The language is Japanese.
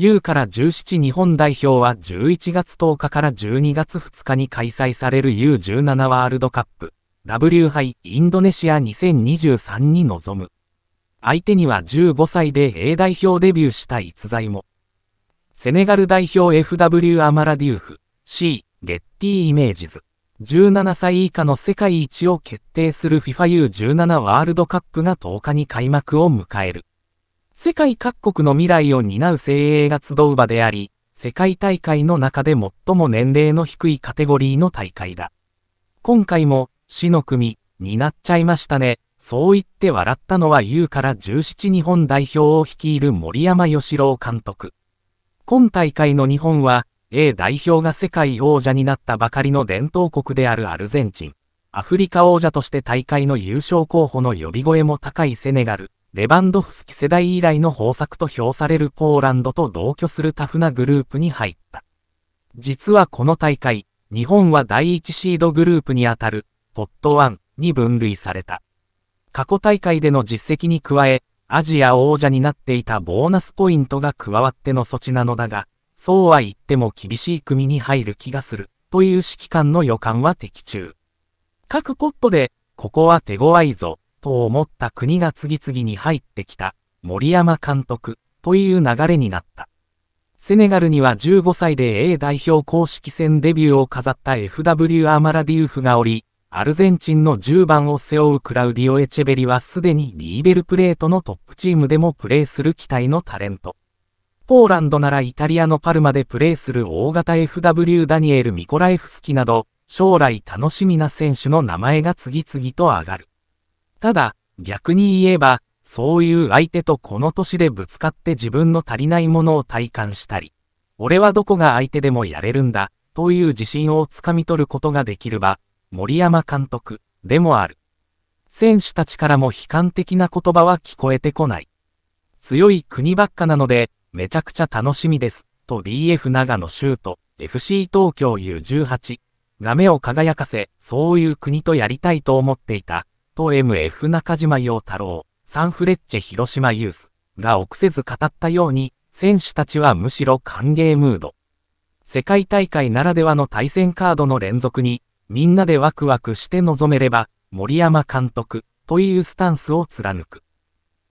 U から17日本代表は11月10日から12月2日に開催される U17 ワールドカップ W 杯インドネシア2023に臨む。相手には15歳で A 代表デビューした逸材も。セネガル代表 FW アマラデューフ C ゲッティイメージズ。17歳以下の世界一を決定する FIFA U17 ワールドカップが10日に開幕を迎える。世界各国の未来を担う精鋭が集う場であり、世界大会の中で最も年齢の低いカテゴリーの大会だ。今回も、死の組、になっちゃいましたね。そう言って笑ったのは U から17日本代表を率いる森山義郎監督。今大会の日本は、A 代表が世界王者になったばかりの伝統国であるアルゼンチン。アフリカ王者として大会の優勝候補の呼び声も高いセネガル、レバンドフスキ世代以来の豊作と評されるポーランドと同居するタフなグループに入った。実はこの大会、日本は第1シードグループにあたる、ポットワンに分類された。過去大会での実績に加え、アジア王者になっていたボーナスポイントが加わっての措置なのだが、そうは言っても厳しい組に入る気がする、という指揮官の予感は的中。各ポットで、ここは手強いぞ、と思った国が次々に入ってきた、森山監督、という流れになった。セネガルには15歳で A 代表公式戦デビューを飾った FW アマラディウフがおり、アルゼンチンの10番を背負うクラウディオ・エチェベリはすでにリーベルプレートのトップチームでもプレーする期待のタレント。ポーランドならイタリアのパルマでプレーする大型 FW ダニエル・ミコライフスキなど、将来楽しみな選手の名前が次々と上がる。ただ、逆に言えば、そういう相手とこの年でぶつかって自分の足りないものを体感したり、俺はどこが相手でもやれるんだ、という自信をつかみ取ることができれば、森山監督、でもある。選手たちからも悲観的な言葉は聞こえてこない。強い国ばっかなので、めちゃくちゃ楽しみです、と DF 長野シュート、FC 東京 U18、画目を輝かせ、そういう国とやりたいと思っていた、と MF 中島陽太郎、サンフレッチェ広島ユース、が臆せず語ったように、選手たちはむしろ歓迎ムード。世界大会ならではの対戦カードの連続に、みんなでワクワクして臨めれば、森山監督、というスタンスを貫く。